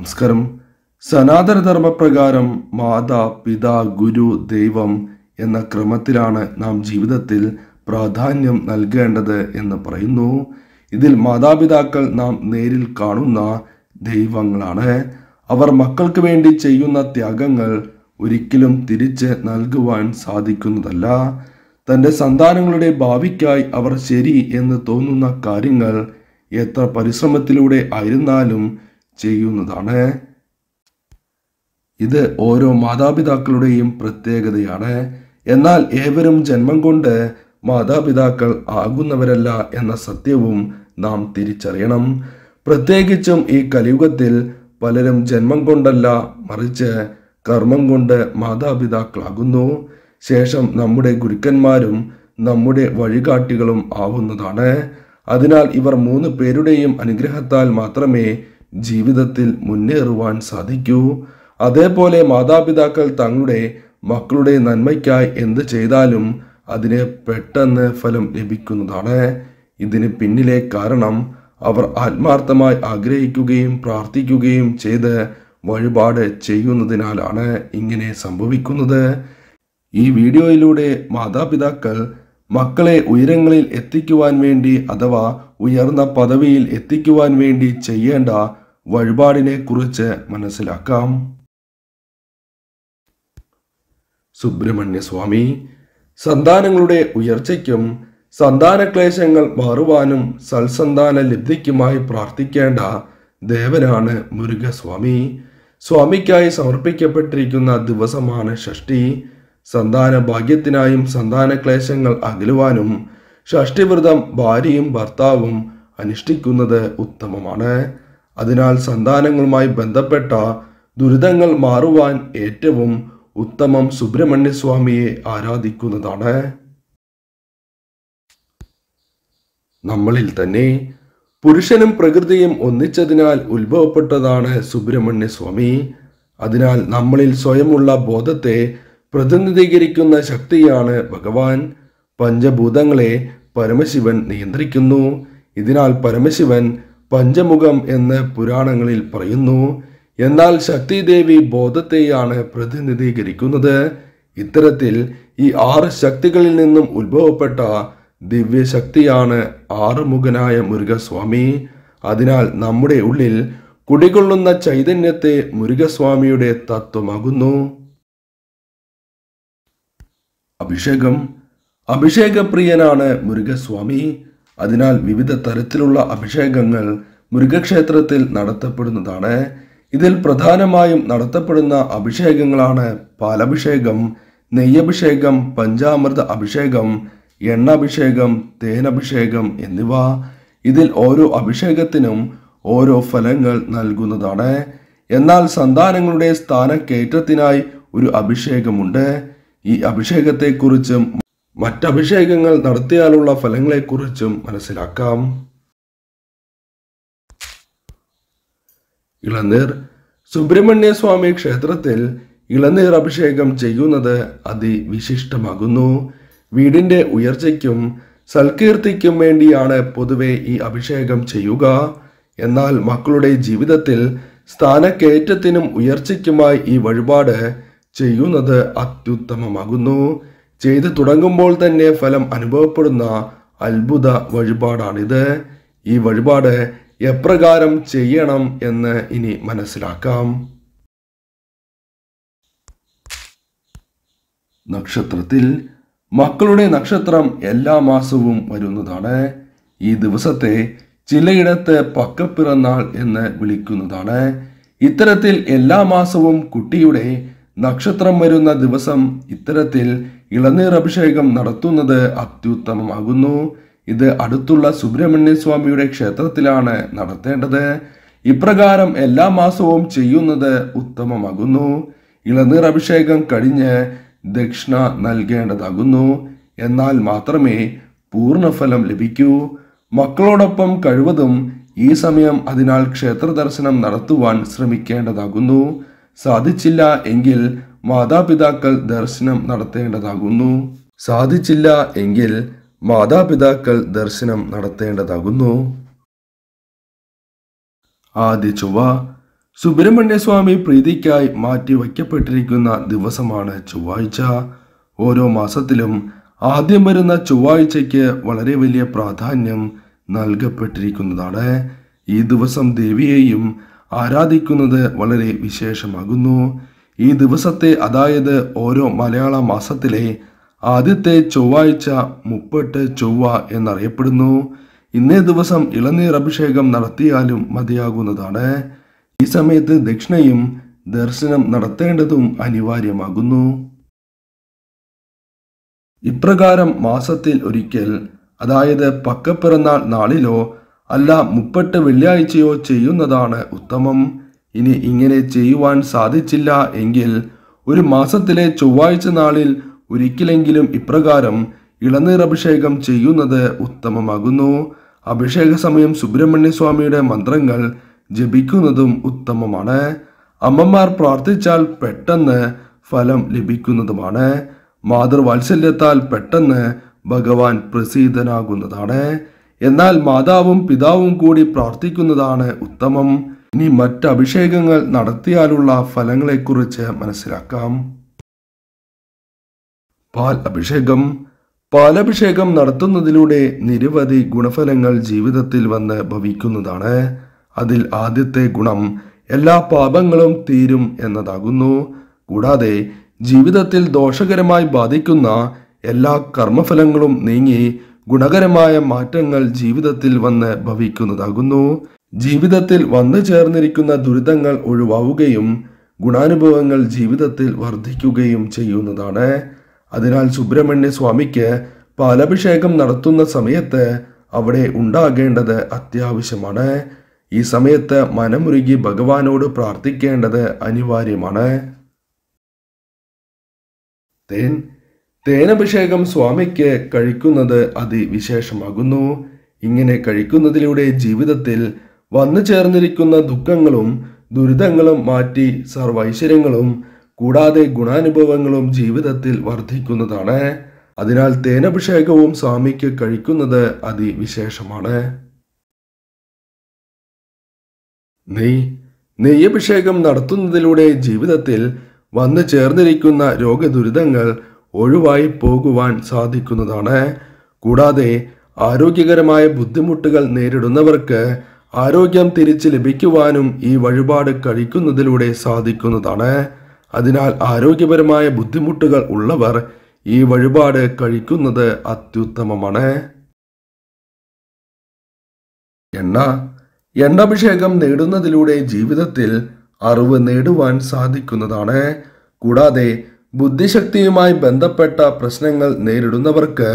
നമസ്കാരം പ്രകാരം മാതാ പിതാ ഗുരു ദൈവം എന്ന ക്രമത്തിലാണ് നാം ജീവിതത്തിൽ പ്രാധാന്യം നൽകേണ്ടത് എന്ന് പറയുന്നു ഇതിൽ മാതാപിതാക്കൾ നാം നേരിൽ കാണുന്ന ദൈവങ്ങളാണ് അവർ മക്കൾക്ക് വേണ്ടി ചെയ്യുന്ന ത്യാഗങ്ങൾ ഒരിക്കലും തിരിച്ച് നൽകുവാൻ സാധിക്കുന്നതല്ല തൻ്റെ സന്താനങ്ങളുടെ ഭാവിക്കായി അവർ ശരി എന്ന് തോന്നുന്ന കാര്യങ്ങൾ എത്ര പരിശ്രമത്തിലൂടെ ആയിരുന്നാലും ചെയ്യുന്നതാണ് ഇത് ഓരോ മാതാപിതാക്കളുടെയും പ്രത്യേകതയാണ് എന്നാൽ ഏവരും ജന്മം കൊണ്ട് മാതാപിതാക്കൾ ആകുന്നവരല്ല എന്ന സത്യവും നാം തിരിച്ചറിയണം പ്രത്യേകിച്ചും ഈ കലിയുഗത്തിൽ പലരും ജന്മം കൊണ്ടല്ല മറിച്ച് കർമ്മം കൊണ്ട് മാതാപിതാക്കളാകുന്നു ശേഷം നമ്മുടെ ഗുരുക്കന്മാരും നമ്മുടെ വഴികാട്ടികളും ആവുന്നതാണ് അതിനാൽ ഇവർ മൂന്ന് പേരുടെയും അനുഗ്രഹത്താൽ മാത്രമേ ജീവിതത്തിൽ മുന്നേറുവാൻ സാധിക്കൂ അതേപോലെ മാതാപിതാക്കൾ തങ്ങളുടെ മക്കളുടെ നന്മയ്ക്കായി എന്ത് ചെയ്താലും അതിന് പെട്ടെന്ന് ഫലം ലഭിക്കുന്നതാണ് ഇതിന് പിന്നിലെ കാരണം അവർ ആത്മാർത്ഥമായി ആഗ്രഹിക്കുകയും പ്രാർത്ഥിക്കുകയും ചെയ്ത് വഴിപാട് ചെയ്യുന്നതിനാലാണ് ഇങ്ങനെ സംഭവിക്കുന്നത് ഈ വീഡിയോയിലൂടെ മാതാപിതാക്കൾ മക്കളെ ഉയരങ്ങളിൽ എത്തിക്കുവാൻ വേണ്ടി അഥവാ ഉയർന്ന പദവിയിൽ എത്തിക്കുവാൻ വേണ്ടി ചെയ്യേണ്ട വഴിപാടിനെ കുറിച്ച് മനസ്സിലാക്കാം സുബ്രഹ്മണ്യ സ്വാമി സന്താനങ്ങളുടെ ഉയർച്ചയ്ക്കും സന്താനക്ലേശങ്ങൾ മാറുവാനും സൽസന്താന ലബ്ധിക്കുമായി പ്രാർത്ഥിക്കേണ്ട ദേവനാണ് മുരുകസ്വാമി സ്വാമിക്കായി സമർപ്പിക്കപ്പെട്ടിരിക്കുന്ന ദിവസമാണ് ഷഷ്ടി സന്താന ഭാഗ്യത്തിനായും സന്താന ക്ലേശങ്ങൾ അകലുവാനും ഷഷ്ടിവ്രതം ഭാര്യയും ഭർത്താവും അനുഷ്ഠിക്കുന്നത് ഉത്തമമാണ് അതിനാൽ സന്താനങ്ങളുമായി ബന്ധപ്പെട്ട ദുരിതങ്ങൾ മാറുവാൻ ഏറ്റവും ഉത്തമം സുബ്രഹ്മണ്യ സ്വാമിയെ ആരാധിക്കുന്നതാണ് നമ്മളിൽ തന്നെ പുരുഷനും പ്രകൃതിയും ഒന്നിച്ചതിനാൽ ഉത്ഭവപ്പെട്ടതാണ് സുബ്രഹ്മണ്യസ്വാമി അതിനാൽ നമ്മളിൽ സ്വയമുള്ള ബോധത്തെ പ്രതിനിധീകരിക്കുന്ന ശക്തിയാണ് ഭഗവാൻ പഞ്ചഭൂതങ്ങളെ പരമശിവൻ നിയന്ത്രിക്കുന്നു ഇതിനാൽ പരമശിവൻ പഞ്ചമുഖം എന്ന് പുരാണങ്ങളിൽ പറയുന്നു എന്നാൽ ശക്തിദേവി ബോധത്തെയാണ് പ്രതിനിധീകരിക്കുന്നത് ഇത്തരത്തിൽ ഈ ആറ് ശക്തികളിൽ നിന്നും ഉത്ഭവപ്പെട്ട ദിവ്യശക്തിയാണ് ആറുമുഖനായ മുരുകസ്വാമി അതിനാൽ നമ്മുടെ ഉള്ളിൽ കുടികൊള്ളുന്ന ചൈതന്യത്തെ മുരുകസ്വാമിയുടെ തത്വമാകുന്നു അഭിഷേകം അഭിഷേകപ്രിയനാണ് മുരുകസ്വാമി അതിനാൽ വിവിധ തരത്തിലുള്ള അഭിഷേകങ്ങൾ മുരുകക്ഷേത്രത്തിൽ നടത്തപ്പെടുന്നതാണ് ഇതിൽ പ്രധാനമായും നടത്തപ്പെടുന്ന അഭിഷേകങ്ങളാണ് പാലഭിഷേകം നെയ്യഭിഷേകം പഞ്ചാമൃത അഭിഷേകം എണ്ണഭിഷേകം തേനഭിഷേകം എന്നിവ ഇതിൽ ഓരോ അഭിഷേകത്തിനും ഓരോ ഫലങ്ങൾ നൽകുന്നതാണ് എന്നാൽ സന്താനങ്ങളുടെ സ്ഥാനക്കയറ്റത്തിനായി ഒരു അഭിഷേകമുണ്ട് ഈ അഭിഷേകത്തെക്കുറിച്ചും മറ്റഭിഷേകങ്ങൾ നടത്തിയാലുള്ള ഫലങ്ങളെക്കുറിച്ചും മനസ്സിലാക്കാം ഇളനീർ സുബ്രഹ്മണ്യ സ്വാമി ക്ഷേത്രത്തിൽ ഇളനീർ അഭിഷേകം ചെയ്യുന്നത് അതിവിശിഷ്ടമാകുന്നു വീടിന്റെ ഉയർച്ചയ്ക്കും സൽകീർത്തിക്കും വേണ്ടിയാണ് പൊതുവെ ഈ അഭിഷേകം ചെയ്യുക എന്നാൽ മക്കളുടെ ജീവിതത്തിൽ സ്ഥാനക്കയറ്റത്തിനും ഉയർച്ചയ്ക്കുമായി ഈ വഴിപാട് ചെയ്യുന്നത് അത്യുത്തമമാകുന്നു ചെയ്തു തുടങ്ങുമ്പോൾ തന്നെ ഫലം അനുഭവപ്പെടുന്ന അത്ഭുത വഴിപാടാണിത് ഈ വഴിപാട് എപ്രകാരം ചെയ്യണം എന്ന് ഇനി മനസ്സിലാക്കാം നക്ഷത്രത്തിൽ മക്കളുടെ നക്ഷത്രം എല്ലാ മാസവും വരുന്നതാണ് ഈ ദിവസത്തെ ചിലയിടത്ത് പക്കപ്പിറന്നാൾ എന്ന് വിളിക്കുന്നതാണ് ഇത്തരത്തിൽ എല്ലാ മാസവും കുട്ടിയുടെ നക്ഷത്രം വരുന്ന ദിവസം ഇത്തരത്തിൽ ഇളനീർ അഭിഷേകം നടത്തുന്നത് അത്യുത്തമമാകുന്നു ഇത് അടുത്തുള്ള സുബ്രഹ്മണ്യ സ്വാമിയുടെ ക്ഷേത്രത്തിലാണ് നടത്തേണ്ടത് ഇപ്രകാരം എല്ലാ മാസവും ചെയ്യുന്നത് ഉത്തമമാകുന്നു ഇളനീർ അഭിഷേകം കഴിഞ്ഞ് ദക്ഷിണ നൽകേണ്ടതാകുന്നു എന്നാൽ മാത്രമേ പൂർണ്ണഫലം ലഭിക്കൂ മക്കളോടൊപ്പം കഴിവതും ഈ സമയം അതിനാൽ ക്ഷേത്ര ദർശനം നടത്തുവാൻ ശ്രമിക്കേണ്ടതാകുന്നു സാധിച്ചില്ല എങ്കിൽ മാതാപിതാക്കൾ ദർശനം നടത്തേണ്ടതാകുന്നു സാധിച്ചില്ല എങ്കിൽ മാതാപിതാക്കൾ ദർശനം നടത്തേണ്ടതാകുന്നു ആദ്യ ചൊവ്വ സുബ്രഹ്മണ്യസ്വാമി പ്രീതിക്കായി മാറ്റിവയ്ക്കപ്പെട്ടിരിക്കുന്ന ദിവസമാണ് ചൊവ്വാഴ്ച ഓരോ മാസത്തിലും ആദ്യം വരുന്ന ചൊവ്വാഴ്ചയ്ക്ക് വളരെ വലിയ പ്രാധാന്യം നൽകപ്പെട്ടിരിക്കുന്നതാണ് ഈ ദിവസം ദേവിയെയും ആരാധിക്കുന്നത് വളരെ വിശേഷമാകുന്നു ഈ ദിവസത്തെ അതായത് ഓരോ മലയാള മാസത്തിലെ ആദ്യത്തെ ചൊവ്വാഴ്ച മുപ്പട്ട് ചൊവ്വ എന്നറിയപ്പെടുന്നു ഇന്നേ ദിവസം ഇളനീർ അഭിഷേകം നടത്തിയാലും മതിയാകുന്നതാണ് ഈ സമയത്ത് ദക്ഷിണയും ദർശനം നടത്തേണ്ടതും അനിവാര്യമാകുന്നു ഇപ്രകാരം മാസത്തിൽ ഒരിക്കൽ അതായത് പക്കപ്പിറന്നാൾ നാളിലോ അല്ല മുപ്പട്ട് വെള്ളിയാഴ്ചയോ ചെയ്യുന്നതാണ് ഉത്തമം ഇനി ഇങ്ങനെ ചെയ്യുവാൻ സാധിച്ചില്ല എങ്കിൽ ഒരു മാസത്തിലെ ചൊവ്വാഴ്ച നാളിൽ ഒരിക്കലെങ്കിലും ഇപ്രകാരം ഇളനീർ അഭിഷേകം ചെയ്യുന്നത് ഉത്തമമാകുന്നു അഭിഷേക സമയം സുബ്രഹ്മണ്യ സ്വാമിയുടെ മന്ത്രങ്ങൾ ജപിക്കുന്നതും ഉത്തമമാണ് അമ്മമാർ പ്രാർത്ഥിച്ചാൽ പെട്ടെന്ന് ഫലം ലഭിക്കുന്നതുമാണ് മാതൃവാത്സല്യത്താൽ പെട്ടെന്ന് ഭഗവാൻ പ്രസീതനാകുന്നതാണ് എന്നാൽ മാതാവും പിതാവും കൂടി പ്രാർത്ഥിക്കുന്നതാണ് ഉത്തമം ഇനി മറ്റ് അഭിഷേകങ്ങൾ നടത്തിയാലുള്ള ഫലങ്ങളെക്കുറിച്ച് മനസ്സിലാക്കാം പാൽ അഭിഷേകം പാലഭിഷേകം നടത്തുന്നതിലൂടെ നിരവധി ഗുണഫലങ്ങൾ ജീവിതത്തിൽ വന്ന് ഭവിക്കുന്നതാണ് അതിൽ ആദ്യത്തെ ഗുണം എല്ലാ പാപങ്ങളും തീരും എന്നതാകുന്നു കൂടാതെ ജീവിതത്തിൽ ദോഷകരമായി ബാധിക്കുന്ന എല്ലാ കർമ്മഫലങ്ങളും നീങ്ങി ഗുണകരമായ മാറ്റങ്ങൾ ജീവിതത്തിൽ വന്ന് ഭവിക്കുന്നതാകുന്നു ജീവിതത്തിൽ വന്നു ചേർന്നിരിക്കുന്ന ദുരിതങ്ങൾ ഒഴിവാവുകയും ഗുണാനുഭവങ്ങൾ ജീവിതത്തിൽ വർദ്ധിക്കുകയും ചെയ്യുന്നതാണ് അതിനാൽ സുബ്രഹ്മണ്യ സ്വാമിക്ക് പാലഭിഷേകം നടത്തുന്ന സമയത്ത് അവിടെ ഉണ്ടാകേണ്ടത് അത്യാവശ്യമാണ് ഈ സമയത്ത് മനമുരുകി ഭഗവാനോട് പ്രാർത്ഥിക്കേണ്ടത് അനിവാര്യമാണ് തേൻ തേനഭിഷേകം സ്വാമിക്ക് കഴിക്കുന്നത് അതിവിശേഷമാകുന്നു ഇങ്ങനെ കഴിക്കുന്നതിലൂടെ ജീവിതത്തിൽ വന്നു ചേർന്നിരിക്കുന്ന ദുഃഖങ്ങളും ദുരിതങ്ങളും മാറ്റി സർവൈശ്വര്യങ്ങളും കൂടാതെ ഗുണാനുഭവങ്ങളും ജീവിതത്തിൽ വർദ്ധിക്കുന്നതാണ് അതിനാൽ തേനഭിഷേകവും സ്വാമിക്ക് കഴിക്കുന്നത് അതിവിശേഷമാണ് നെയ് നെയ്യഭിഷേകം നടത്തുന്നതിലൂടെ ജീവിതത്തിൽ വന്നു ചേർന്നിരിക്കുന്ന രോഗദുരിതങ്ങൾ ഒഴിവായി പോകുവാൻ സാധിക്കുന്നതാണ് കൂടാതെ ആരോഗ്യകരമായ ബുദ്ധിമുട്ടുകൾ നേരിടുന്നവർക്ക് ആരോഗ്യം തിരിച്ച് ലഭിക്കുവാനും ഈ വഴിപാട് കഴിക്കുന്നതിലൂടെ സാധിക്കുന്നതാണ് അതിനാൽ ആരോഗ്യപരമായ ബുദ്ധിമുട്ടുകൾ ഉള്ളവർ ഈ വഴിപാട് കഴിക്കുന്നത് അത്യുത്തമമാണ് എണ്ണ എണ്ണാഭിഷേകം നേടുന്നതിലൂടെ ജീവിതത്തിൽ അറിവ് നേടുവാൻ സാധിക്കുന്നതാണ് കൂടാതെ ബുദ്ധിശക്തിയുമായി ബന്ധപ്പെട്ട പ്രശ്നങ്ങൾ നേരിടുന്നവർക്ക്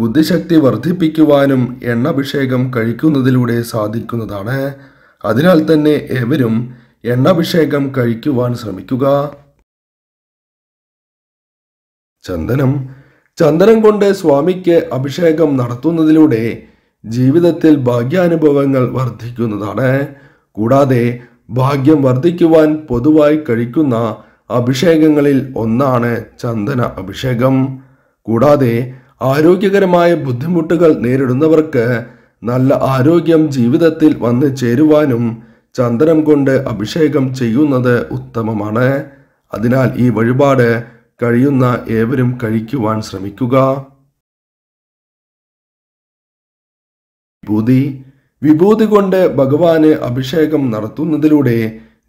ബുദ്ധിശക്തി വർദ്ധിപ്പിക്കുവാനും എണ്ണഭിഷേകം കഴിക്കുന്നതിലൂടെ സാധിക്കുന്നതാണ് അതിനാൽ തന്നെ ഏവരും എണ്ണഭിഷേകം കഴിക്കുവാൻ ശ്രമിക്കുക ചന്ദനം ചന്ദനം കൊണ്ട് സ്വാമിക്ക് അഭിഷേകം നടത്തുന്നതിലൂടെ ജീവിതത്തിൽ ഭാഗ്യാനുഭവങ്ങൾ വർദ്ധിക്കുന്നതാണ് കൂടാതെ ഭാഗ്യം വർദ്ധിക്കുവാൻ പൊതുവായി കഴിക്കുന്ന അഭിഷേകങ്ങളിൽ ഒന്നാണ് ചന്ദന അഭിഷേകം കൂടാതെ ആരോഗ്യകരമായ ബുദ്ധിമുട്ടുകൾ നേരിടുന്നവർക്ക് നല്ല ആരോഗ്യം ജീവിതത്തിൽ വന്ന് ചേരുവാനും ചന്ദനം കൊണ്ട് അഭിഷേകം ചെയ്യുന്നത് ഉത്തമമാണ് അതിനാൽ ഈ വഴിപാട് കഴിയുന്ന ഏവരും കഴിക്കുവാൻ ശ്രമിക്കുക വിഭൂതി വിഭൂതി കൊണ്ട് ഭഗവാന് അഭിഷേകം നടത്തുന്നതിലൂടെ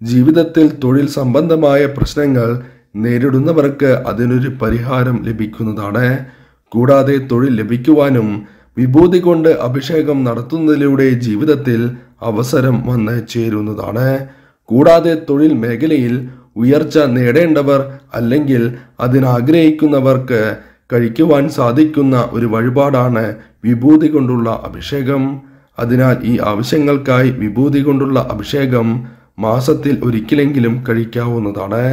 ജീവിതത്തിൽ തൊഴിൽ സംബന്ധമായ പ്രശ്നങ്ങൾ നേരിടുന്നവർക്ക് അതിനൊരു പരിഹാരം ലഭിക്കുന്നതാണ് കൂടാതെ തൊഴിൽ ലഭിക്കുവാനും വിഭൂതി കൊണ്ട് അഭിഷേകം നടത്തുന്നതിലൂടെ ജീവിതത്തിൽ അവസരം വന്ന് ചേരുന്നതാണ് കൂടാതെ തൊഴിൽ മേഖലയിൽ ഉയർച്ച നേടേണ്ടവർ അല്ലെങ്കിൽ അതിനാഗ്രഹിക്കുന്നവർക്ക് കഴിക്കുവാൻ സാധിക്കുന്ന ഒരു വഴിപാടാണ് വിഭൂതി കൊണ്ടുള്ള അഭിഷേകം അതിനാൽ ഈ ആവശ്യങ്ങൾക്കായി വിഭൂതി കൊണ്ടുള്ള അഭിഷേകം മാസത്തിൽ ഒരിക്കലെങ്കിലും കഴിക്കാവുന്നതാണ്